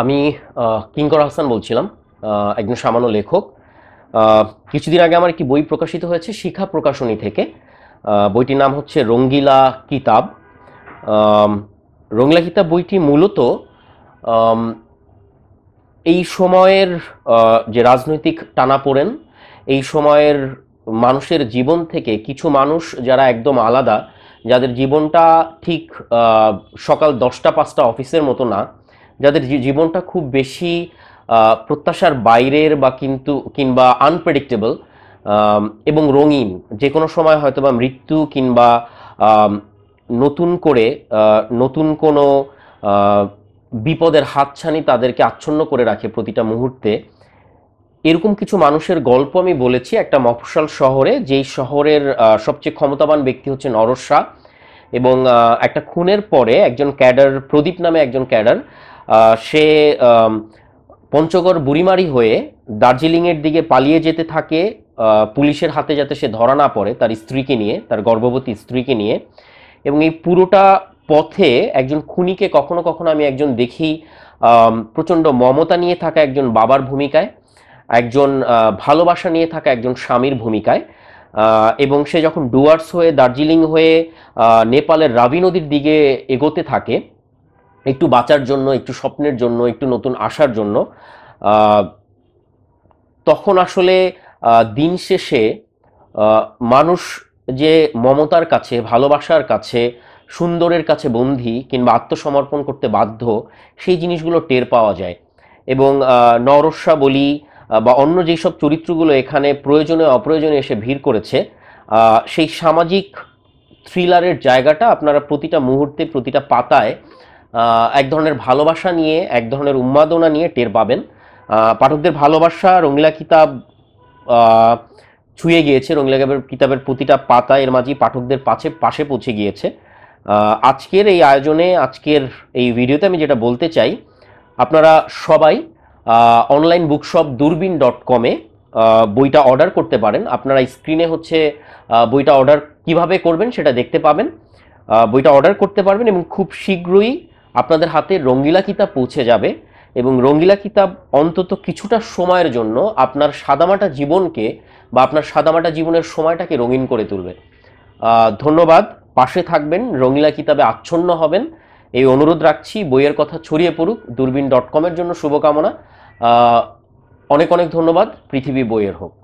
আমি কিঙ্কর হাসান বলছিলাম একজন সামান্য লেখক কিছুদিন আগে আমার একটি বই প্রকাশিত হয়েছে শিখা প্রকাশনী থেকে বইটির নাম হচ্ছে রঙ্গিলা কিতাব রঙ্গিলা কিতাব বইটি মূলত এই সময়ের যে রাজনৈতিক টানা পড়েন এই সময়ের মানুষের জীবন থেকে কিছু মানুষ যারা একদম আলাদা যাদের জীবনটা ঠিক সকাল দশটা পাঁচটা অফিসের মতো না যাদের জীবনটা খুব বেশি প্রত্যাশার বাইরের বা কিন্তু কিংবা আনপ্রেডিক্টেবল এবং রঙিন যে কোনো সময় হয়তো বা মৃত্যু কিংবা নতুন করে নতুন কোনো বিপদের হাতছানি তাদেরকে আচ্ছন্ন করে রাখে প্রতিটা মুহূর্তে এরকম কিছু মানুষের গল্প আমি বলেছি একটা মফস্বল শহরে যেই শহরের সবচেয়ে ক্ষমতাবান ব্যক্তি হচ্ছে নরস এবং একটা খুনের পরে একজন ক্যাডার প্রদীপ নামে একজন ক্যাডার সে পঞ্চগড় বুড়িমারি হয়ে দার্জিলিংয়ের দিকে পালিয়ে যেতে থাকে পুলিশের হাতে যাতে সে ধরা না পড়ে তার স্ত্রীকে নিয়ে তার গর্ভবতী স্ত্রীকে নিয়ে এবং এই পুরোটা পথে একজন খুনিকে কখনো কখনো আমি একজন দেখি প্রচণ্ড মমতা নিয়ে থাকা একজন বাবার ভূমিকায় একজন ভালোবাসা নিয়ে থাকা একজন স্বামীর ভূমিকায় এবং সে যখন ডুয়ার্স হয়ে দার্জিলিং হয়ে নেপালের রাবি নদীর দিকে এগোতে থাকে একটু বাঁচার জন্য একটু স্বপ্নের জন্য একটু নতুন আসার জন্য তখন আসলে দিন শেষে মানুষ যে মমতার কাছে ভালোবাসার কাছে সুন্দরের কাছে বন্ধি কিংবা আত্মসমর্পণ করতে বাধ্য সেই জিনিসগুলো টের পাওয়া যায় এবং নরস্যা বলি বা অন্য সব চরিত্রগুলো এখানে প্রয়োজনে অপ্রয়োজনে এসে ভিড় করেছে সেই সামাজিক থ্রিলারের জায়গাটা আপনারা প্রতিটা মুহূর্তে প্রতিটা পাতায় এক ধরনের ভালোবাসা নিয়ে এক ধরনের উন্মাদনা নিয়ে টের পাবেন পাঠকদের ভালোবাসা রঙিলা কিতাব ছুঁয়ে গিয়েছে রঙিলা কিতাবের প্রতিটা পাতা এর মাঝেই পাঠকদের পাশে পাশে পৌঁছে গিয়েছে আজকের এই আয়োজনে আজকের এই ভিডিওতে আমি যেটা বলতে চাই আপনারা সবাই অনলাইন বুকশপ দূরবীন ডট কমে বইটা অর্ডার করতে পারেন আপনারা স্ক্রিনে হচ্ছে বইটা অর্ডার কিভাবে করবেন সেটা দেখতে পাবেন বইটা অর্ডার করতে পারবেন এবং খুব শীঘ্রই আপনাদের হাতে রঙ্গিলা কিতাব পৌঁছে যাবে এবং রঙ্গিলা কিতাব অন্তত কিছুটা সময়ের জন্য আপনার সাদামাটা জীবনকে বা আপনার সাদামাটা জীবনের সময়টাকে রঙিন করে তুলবে ধন্যবাদ পাশে থাকবেন রঙিলা কিতাবে আচ্ছন্ন হবেন এই অনুরোধ রাখছি বইয়ের কথা ছড়িয়ে পড়ুক দূরবীন ডট কমের জন্য শুভকামনা অনেক অনেক ধন্যবাদ পৃথিবী বইয়ের হোক